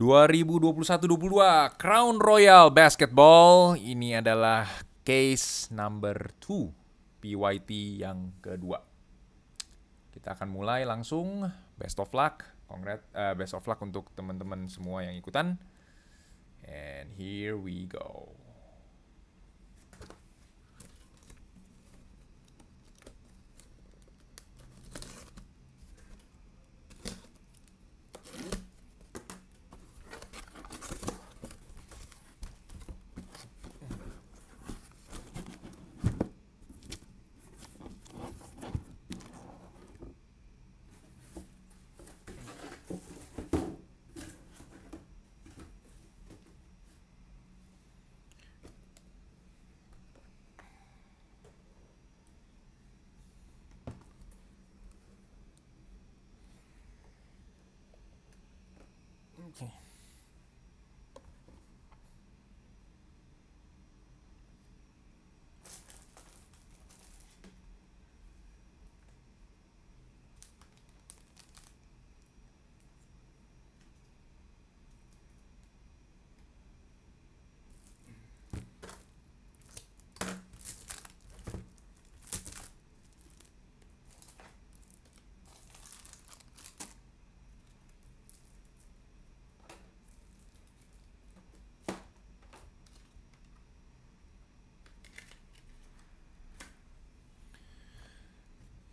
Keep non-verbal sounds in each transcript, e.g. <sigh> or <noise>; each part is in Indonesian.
2021-22 Crown Royal Basketball ini adalah case number 2 PYT yang kedua. Kita akan mulai langsung. Best of luck. Congrats uh, eh, best of luck untuk teman-teman semua yang ikutan. And here we go. Okay.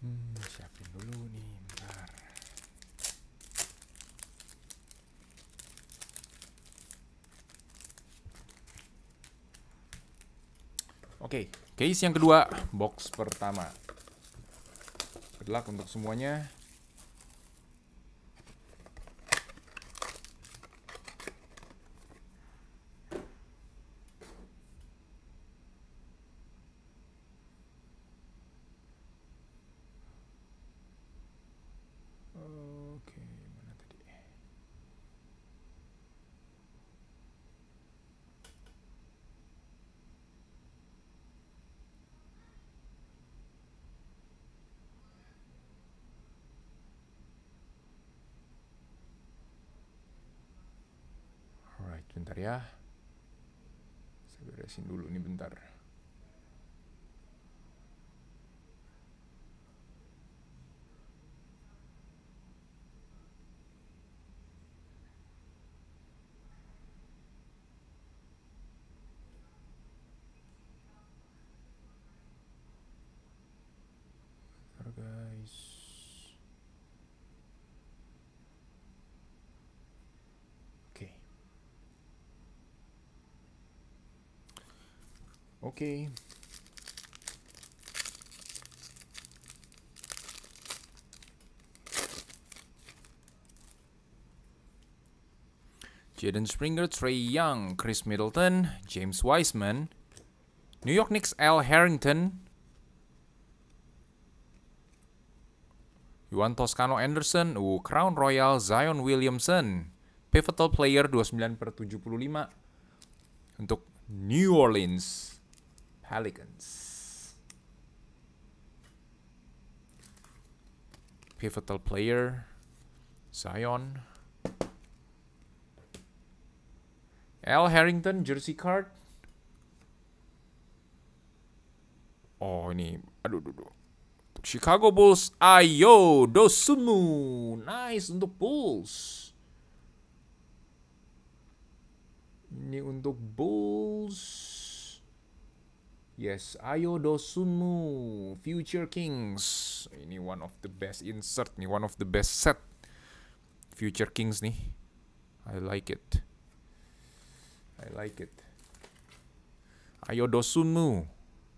Hmm, siapin dulu nih, bentar. Oke, okay, case yang kedua, box pertama. Good luck untuk semuanya. ya. Saya beresin dulu ini bentar. Oke. Okay. Jaden Springer, Trey Young, Chris Middleton, James Wiseman, New York Knicks L. Harrington, Juan Toscano Anderson, uh, Crown Royal Zion Williamson, pivotal player 29 per 75 untuk New Orleans. Pelicans. Pivotal player, Zion. Al Harrington jersey card. Oh ini, aduh, aduh, aduh. Chicago Bulls, Ayo dosumu Nice untuk Bulls. Ini untuk Bulls. Yes, Ayo Dosunmu, Future Kings. Ini one of the best insert nih, one of the best set. Future Kings nih. I like it. I like it. Ayo Dosunmu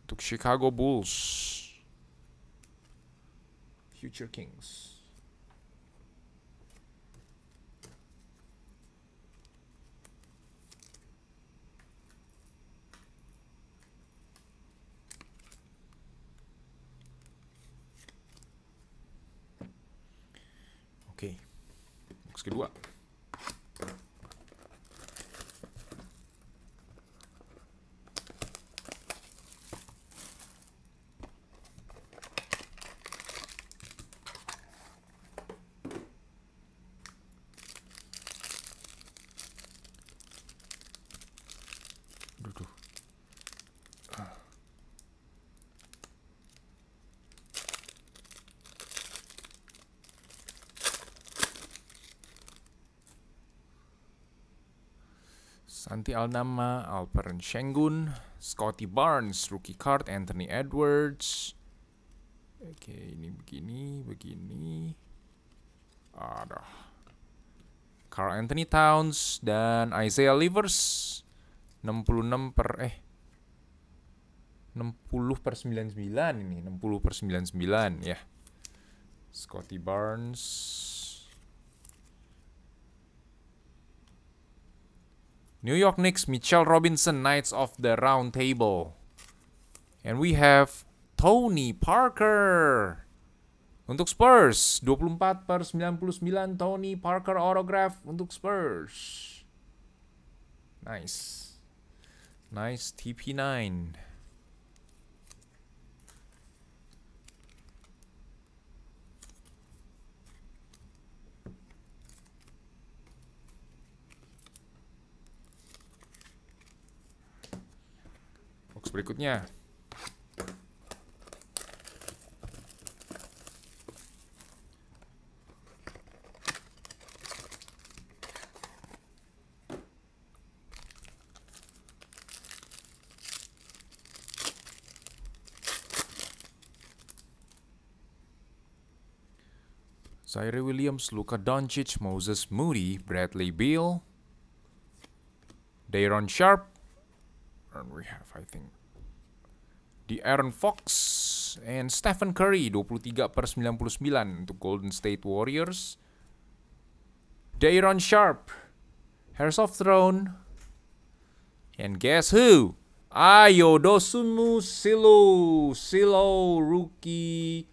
untuk Chicago Bulls. Future Kings. kedua. Santi Aldama, Alperen Shengun, Scotty Barnes, rookie card, Anthony Edwards. Oke, ini begini, begini. ada Carl Anthony Towns dan Isaiah Livers 66 per eh 60 per 99 ini, 60 per 99 ya. Yeah. Scotty Barnes New York Knicks, Mitchell Robinson, Knights of the Round Table. And we have Tony Parker. Untuk Spurs, 24 per 99 Tony Parker autograph untuk Spurs. Nice. Nice TP9. berikutnya. Zaire Williams, Luka Doncic, Moses Moody, Bradley Beal, Dayron Sharp, we have, I think. The Aaron Fox and Stephen Curry 23 per 99 untuk Golden State Warriors. Dayron Sharp, Hairs of Throne, and guess who? Ayo dosunmu Silo, Silo rookie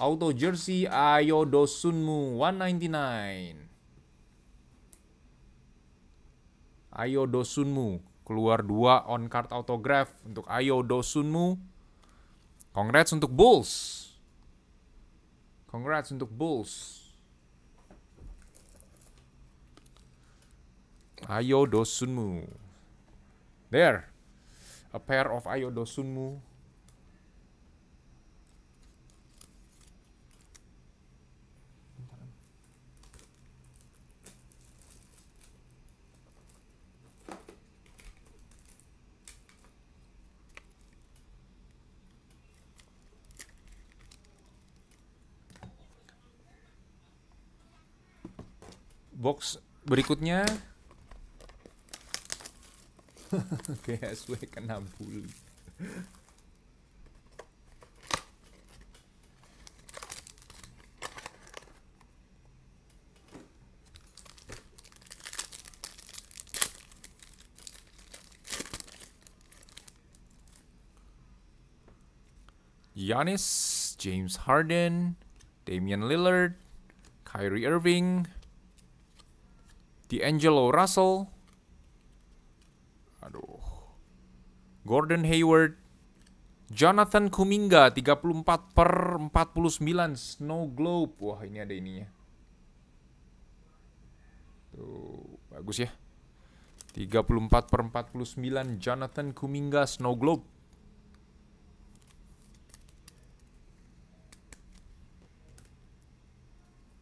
auto jersey Ayo Dosunmu 199. Ayo Dosunmu Keluar dua on card autograph untuk Ayo Dosunmu. Congrats untuk Bulls. Congrats untuk Bulls. Ayo Dosunmu. There. A pair of Ayo Dosunmu box berikutnya BSW <laughs> kena bully Giannis, James Harden, Damian Lillard, Kyrie Irving, D'Angelo Russell, aduh, Gordon Hayward, Jonathan Kuminga 34 per 49 Snow Globe. Wah, ini ada ininya. Tuh, bagus ya. 34 per 49 Jonathan Kuminga Snow Globe.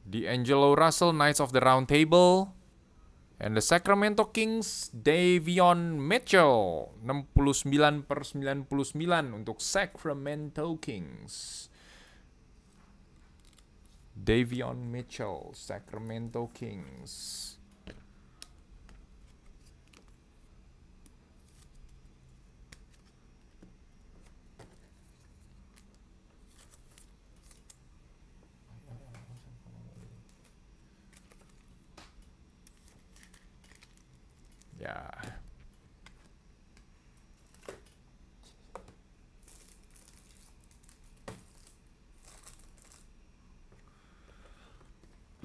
D'Angelo Russell Knights of the Round Table. And the Sacramento Kings, Davion Mitchell. 69 per 99 untuk Sacramento Kings. Davion Mitchell, Sacramento Kings. Yeah.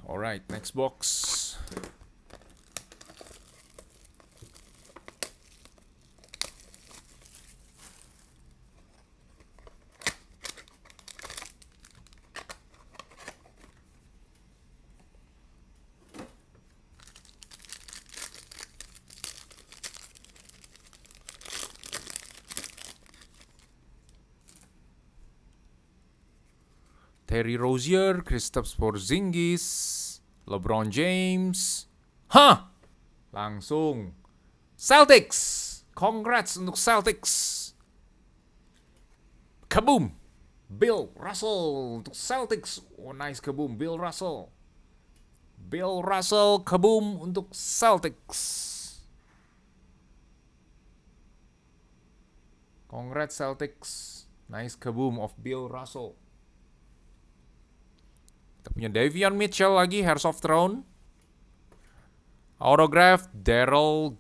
All right, next box. Terry Rozier, Kristaps Porzingis, LeBron James. Hah? Langsung Celtics. Congrats untuk Celtics. Kaboom. Bill Russell untuk Celtics. Oh nice kaboom Bill Russell. Bill Russell kaboom untuk Celtics. Congrats Celtics. Nice kaboom of Bill Russell. Kita punya Davion Mitchell lagi, Hearts of Throne. Autograph, Daryl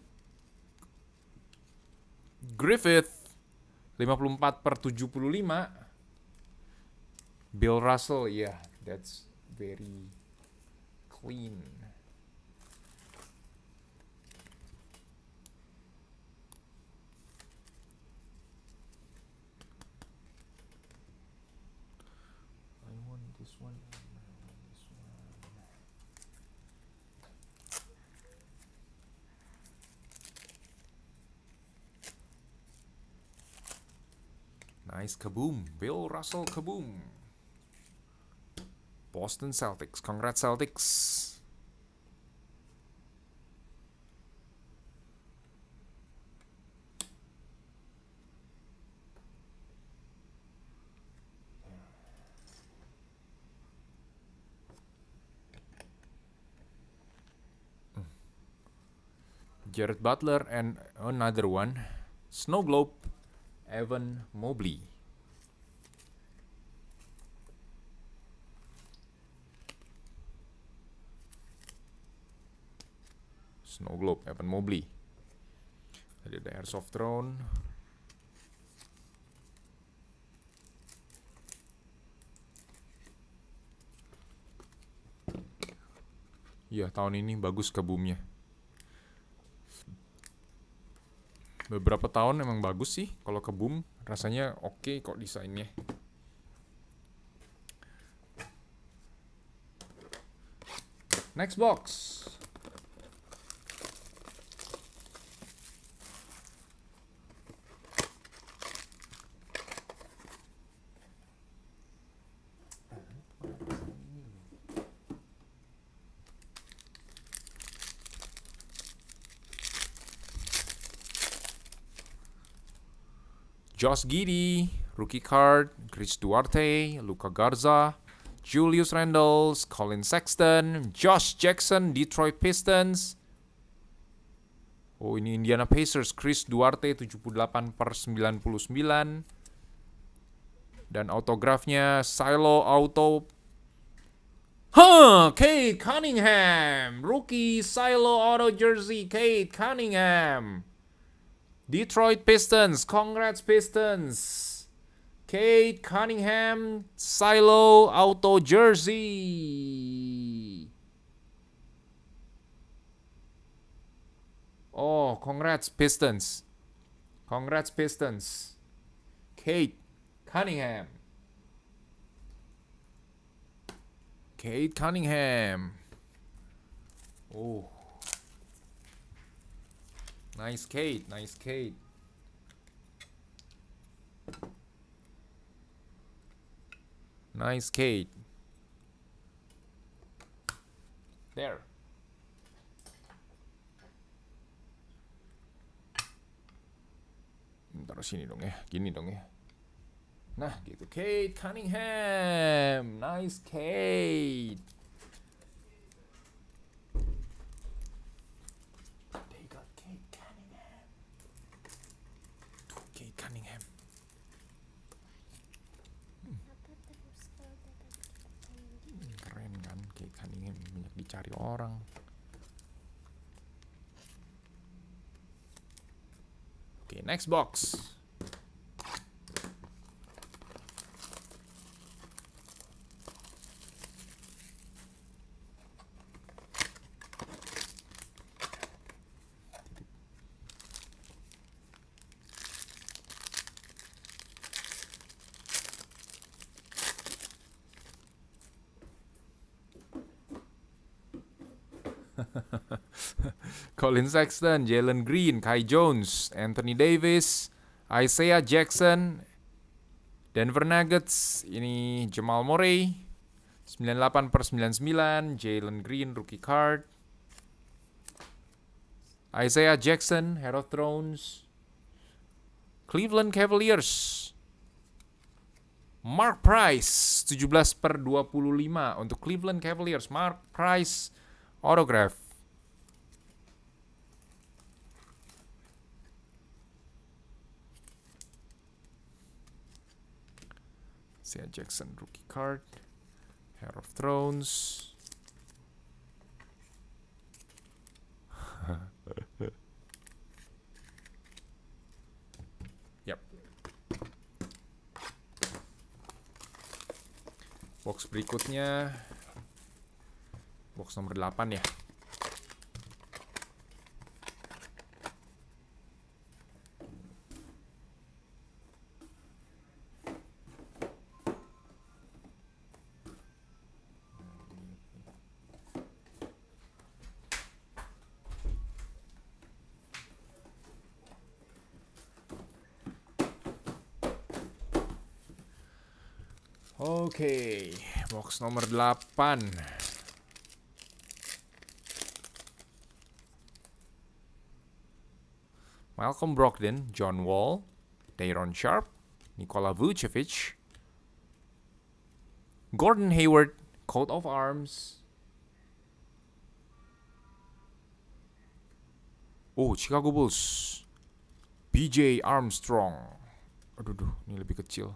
Griffith. 54 per 75. Bill Russell, ya, yeah, that's very clean. Nice kaboom. Bill Russell kaboom. Boston Celtics. Congrats, Celtics. Hmm. Jared Butler and another one. Snow Globe Evan Mobley. Snow Globe, Evan Mobley. Tadi ada Airsoft Drone. Iya, tahun ini bagus ke bumi. beberapa tahun emang bagus sih kalau ke boom rasanya oke okay kok desainnya next box Josh Giddy, rookie card, Chris Duarte, Luca Garza, Julius Randle, Colin Sexton, Josh Jackson, Detroit Pistons. Oh ini Indiana Pacers, Chris Duarte 78 per 99. Dan autografnya Silo Auto. Huh, Kate Cunningham, rookie Silo Auto jersey Kate Cunningham. Detroit Pistons, congrats Pistons. Kate Cunningham, Silo Auto Jersey. Oh, congrats Pistons. Congrats Pistons. Kate Cunningham. Kate Cunningham. Oh. Nice Kate, nice Kate. Nice Kate. There. Bentar sini dong ya, gini dong ya. Nah gitu, Kate Cunningham, nice Kate. cari orang oke okay, next box Colin Sexton, Jalen Green, Kai Jones, Anthony Davis, Isaiah Jackson, Denver Nuggets, ini Jamal Murray, 98 per 99, Jalen Green, rookie card, Isaiah Jackson, Hero Thrones, Cleveland Cavaliers, Mark Price, 17 per 25 untuk Cleveland Cavaliers, Mark Price, autograph, Isaiah Jackson rookie card, Hair of Thrones. <laughs> yep. Box berikutnya box nomor 8 ya. box nomor 8 Malcolm Brogdon, John Wall, Dayron Sharp, Nikola Vucevic, Gordon Hayward, coat of arms. Oh, Chicago Bulls. BJ Armstrong. Aduh, ini lebih kecil.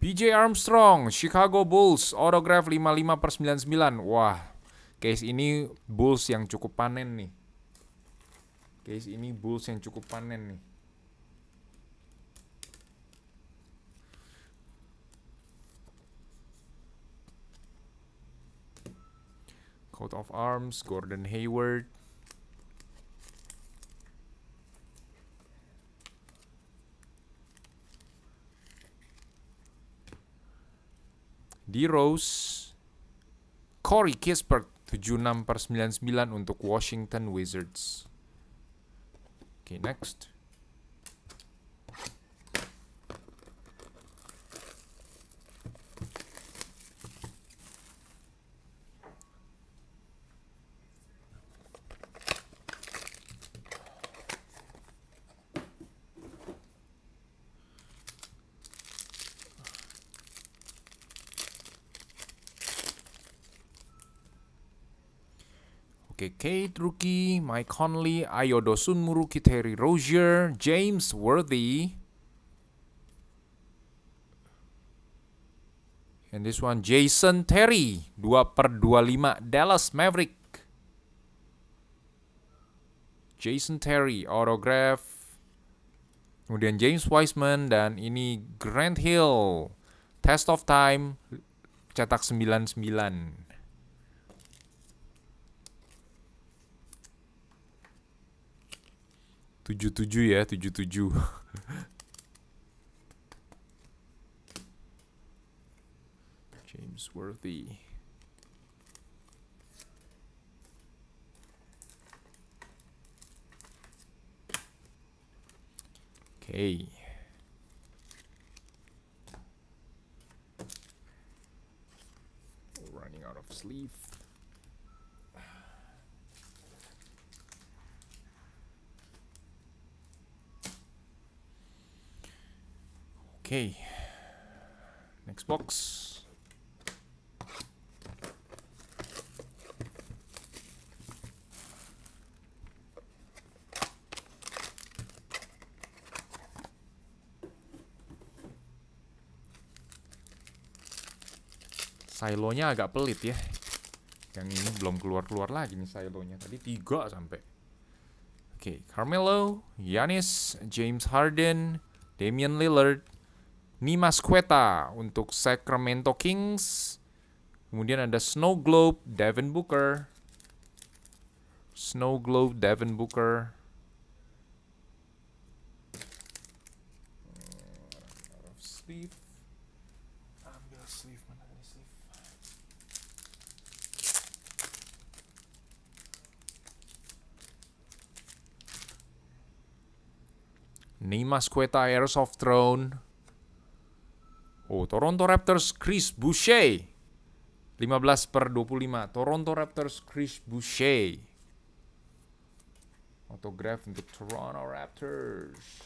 PJ Armstrong, Chicago Bulls, autograph 55 per 99. Wah, case ini Bulls yang cukup panen nih. Case ini Bulls yang cukup panen nih. Coat of Arms, Gordon Hayward, di Rose, Corey Kispert 76 per 99 untuk Washington Wizards. Oke, okay, next. Keke Kate rookie, Mike Conley, Ayo Sunmuru, Kiteri Terry Rozier, James Worthy. And this one Jason Terry 2 per 25 Dallas Maverick Jason Terry autograph Kemudian James Wiseman dan ini Grant Hill Test of Time cetak 99 77 ya, 77. <laughs> James Worthy. Oke. Okay. Running out of sleeve. Okay. Next box. Silonya agak pelit ya. Yang ini belum keluar-keluar lagi nih silonya. Tadi tiga sampai. Oke, okay, Carmelo, Yanis, James Harden, Damian Lillard, Nimas Queta untuk Sacramento Kings. Kemudian ada Snow Globe, Devin Booker. Snow Globe, Devin Booker. Sleeve. Nimas Queta Airsoft Drone. Oh, Toronto Raptors Chris Boucher. 15 per 25. Toronto Raptors Chris Boucher. Autograph untuk Toronto Raptors.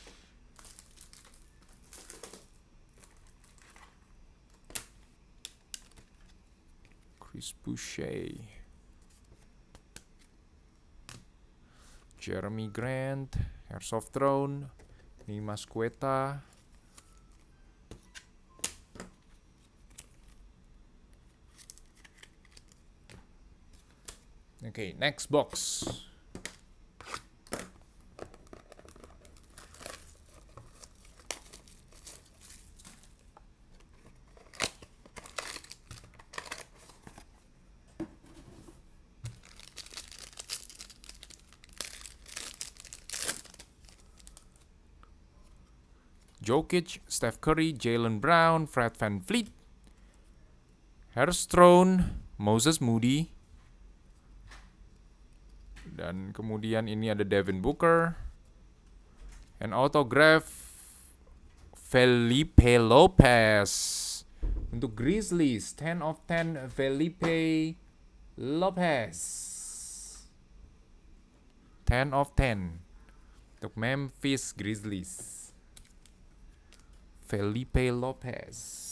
Chris Boucher. Jeremy Grant, Airsoft of Throne, Nimas Kueta, Okay, next box. Jokic, Steph Curry, Jalen Brown, Fred Van Vliet, Harris Moses Moody, Dan kemudian ini ada Devin Booker. and autograph Felipe Lopez. Untuk Grizzlies, 10 of 10 Felipe Lopez. 10 of 10 untuk Memphis Grizzlies. Felipe Lopez.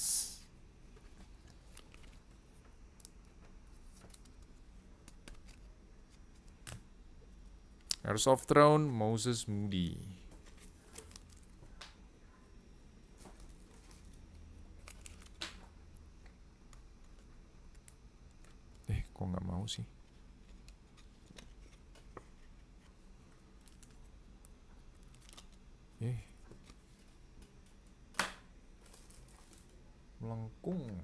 Heirs of Throne, Moses Moody. Eh, kok nggak mau sih? Eh. Melengkung.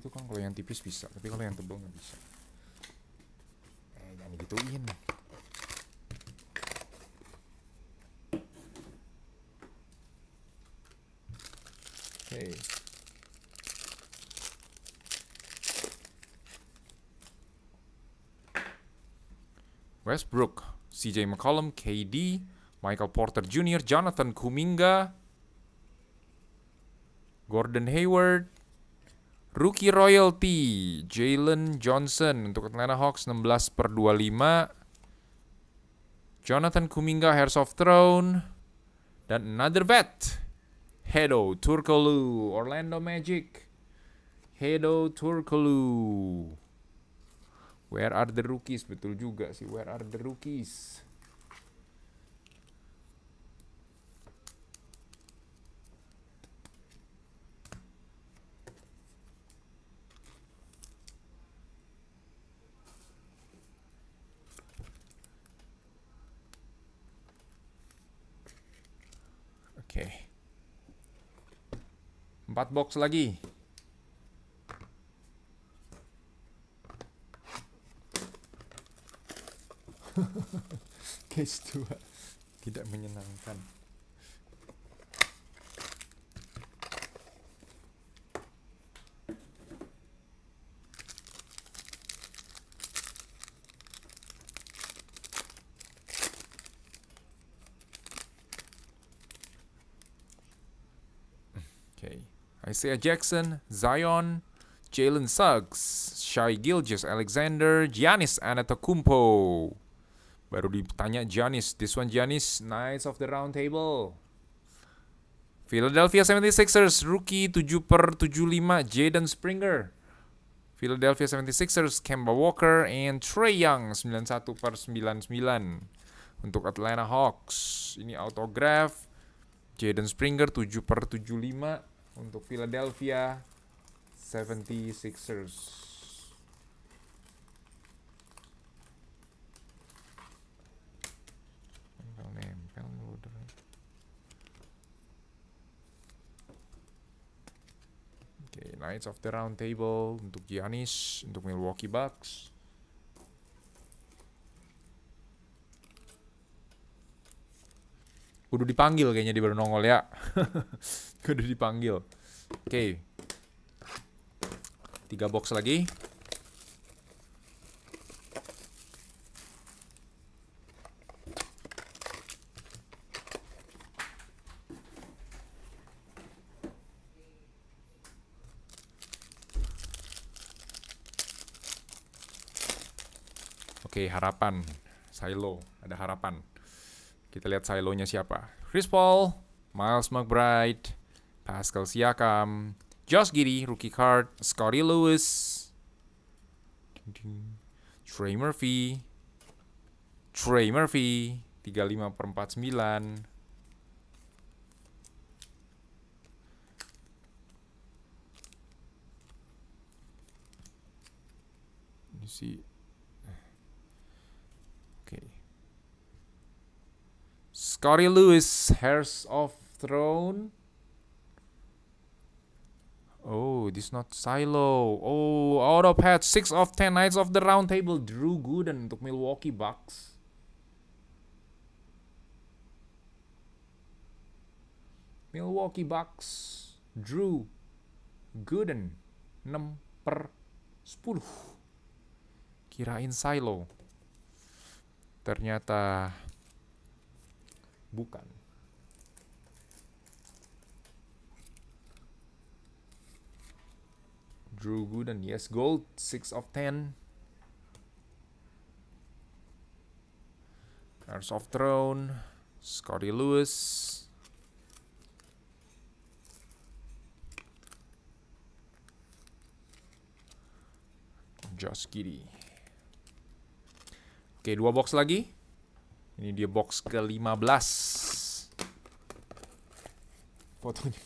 gitu kan kalau yang tipis bisa tapi kalau yang tebal nggak bisa eh jangan gituin hey Westbrook, CJ McCollum, KD, Michael Porter Jr., Jonathan Kuminga, Gordon Hayward, Rookie Royalty, Jalen Johnson untuk Atlanta Hawks 16 per 25. Jonathan Kuminga, Hairs of Throne. Dan another vet, Hedo Turkoglu, Orlando Magic. Hedo Turkoglu. Where are the rookies? Betul juga sih, where are the rookies? Oke. Okay. Empat box lagi. <laughs> Case 2 tidak menyenangkan. Isaiah Jackson, Zion, Jalen Suggs, Shai Gilgis, Alexander, Giannis Antetokounmpo. Baru ditanya Giannis, this one Giannis, Knights of the Round Table. Philadelphia 76ers, rookie 7 per 75, Jaden Springer. Philadelphia 76ers, Kemba Walker, and Trey Young 91 per 99. Untuk Atlanta Hawks, ini autograph, Jaden Springer 7 per 75, untuk Philadelphia 76ers. Knights of the Round Table untuk Giannis, untuk Milwaukee Bucks. Kudu dipanggil kayaknya di baru nongol ya. <laughs> Kudu dipanggil. Oke. Okay. Tiga box lagi. Oke, okay, harapan. Silo, ada harapan. Kita lihat silonya siapa. Chris Paul, Miles McBride, Pascal Siakam, Josh Giddy, rookie card, Scotty Lewis, Trey Murphy, Trey Murphy, 35 per 49. You Okay. Scotty Lewis, Hairs of Throne. Oh, this not Silo. Oh, out of patch six of ten Knights of the Round Table Drew Gooden untuk Milwaukee Bucks. Milwaukee Bucks Drew Gooden 6 per 10. Kirain Silo. Ternyata bukan. Drew Gooden, yes, gold, 6 of 10. Curse of Throne, Scotty Lewis. Josh Giddy. Oke, dua box lagi. Ini dia box ke-15. Fotonya.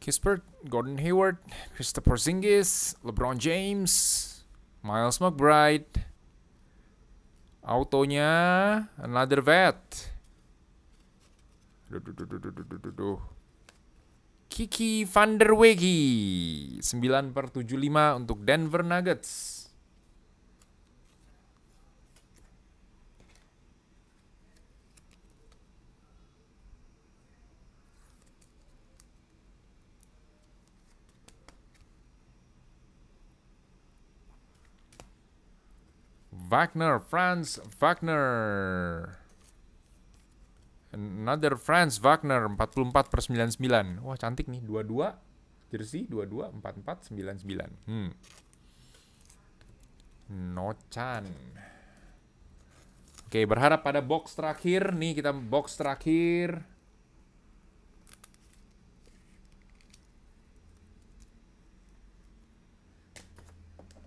Kispert, Gordon Hayward, Christopher Zingis, LeBron James, Miles McBride. Autonya another vet. Kiki Van Der 9 per 75 untuk Denver Nuggets Wagner, Franz Wagner. Another Franz Wagner 44 per 99. Wah, cantik nih. 22 jersey 22 44 99. Hmm. Nochan. Oke, berharap pada box terakhir nih kita box terakhir.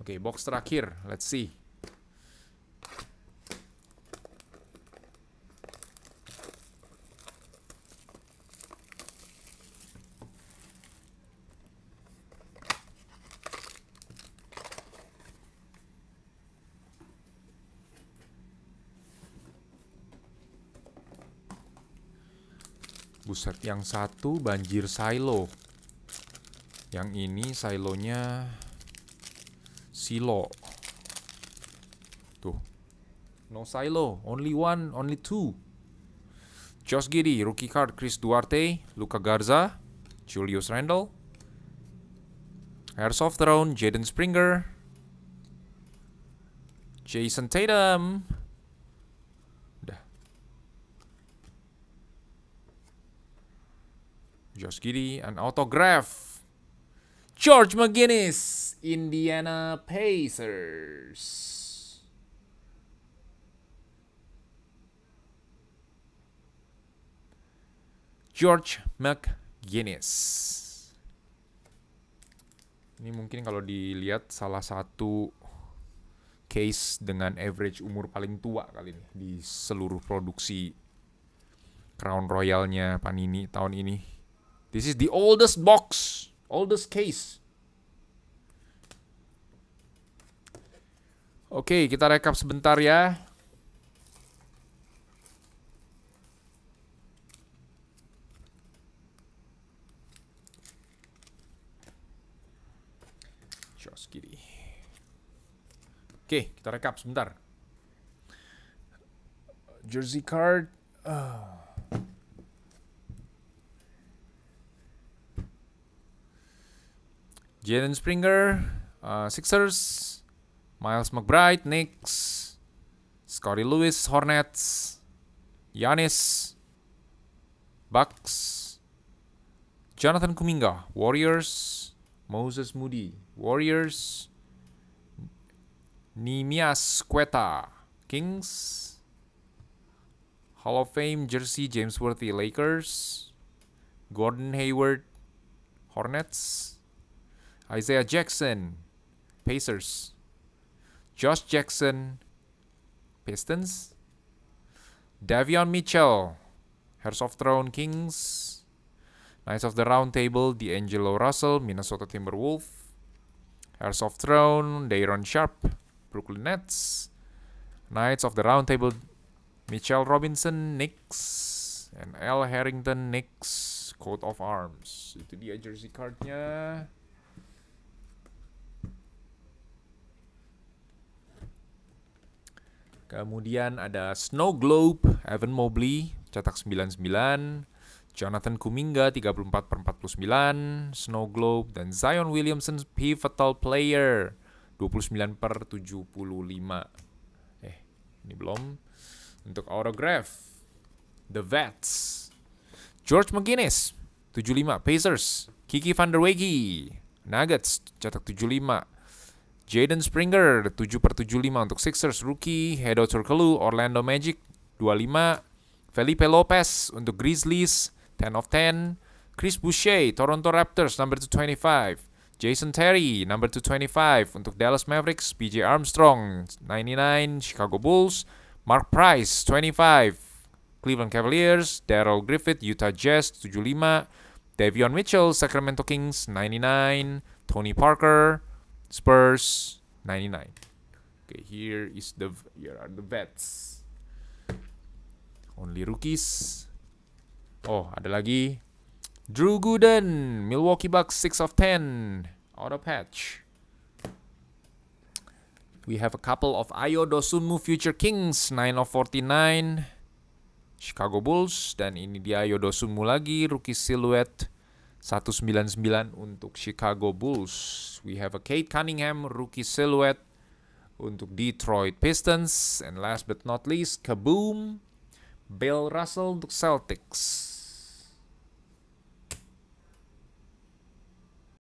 Oke, box terakhir. Let's see. Buset, yang satu banjir silo. Yang ini silonya silo. Tuh. No silo, only one, only two. Josh Giddy, rookie card Chris Duarte, Luca Garza, Julius Randle, Airsoft Throne, Jaden Springer, Jason Tatum, Josh Giddy, an autograph. George McGinnis, Indiana Pacers. George McGinnis. Ini mungkin kalau dilihat salah satu case dengan average umur paling tua kali ini di seluruh produksi Crown Royalnya Panini tahun ini. This is the oldest box, oldest case. Oke, okay, kita rekap sebentar ya. Oke, okay, kita rekap sebentar. Jersey card. Uh. Jalen Springer, uh, Sixers, Miles McBride, Knicks, Scotty Lewis, Hornets, Yanis, Bucks, Jonathan Kuminga, Warriors, Moses Moody, Warriors, Nimias Queta, Kings, Hall of Fame jersey James Worthy, Lakers, Gordon Hayward, Hornets, Isaiah Jackson, Pacers. Josh Jackson, Pistons. Davion Mitchell, Hearts of Throne Kings. Knights of the Round Table, D'Angelo Russell, Minnesota Timberwolves. Hearts of Throne, Dayron Sharp, Brooklyn Nets. Knights of the Round Table, Mitchell Robinson, Knicks. And L. Harrington, Knicks. Coat of Arms. Itu dia jersey cardnya. Kemudian ada Snow Globe, Evan Mobley, cetak 99, Jonathan Kuminga 34 per 49, Snow Globe, dan Zion Williamson Pivotal Player 29 per 75. Eh, ini belum. Untuk autograph, The Vets, George McGinnis, 75, Pacers, Kiki Van Der Wege, Nuggets, cetak 75, Jaden Springer 7 per 75 untuk Sixers rookie, Hedo Turkoglu Orlando Magic 25, Felipe Lopez untuk Grizzlies 10 of 10, Chris Boucher Toronto Raptors number 225, Jason Terry number 225 untuk Dallas Mavericks, PJ Armstrong 99 Chicago Bulls, Mark Price 25 Cleveland Cavaliers, Daryl Griffith Utah Jazz 75, Davion Mitchell Sacramento Kings 99, Tony Parker Spurs 99. Okay, here is the here are the bets. Only rookies. Oh, ada lagi. Drew Gooden, Milwaukee Bucks 6 of 10. Auto patch. We have a couple of Ayo Dosunmu Future Kings 9 of 49. Chicago Bulls dan ini dia Ayo Dosunmu lagi rookie silhouette 199 untuk Chicago Bulls. We have a Kate Cunningham rookie silhouette untuk Detroit Pistons and last but not least Kaboom Bill Russell untuk Celtics.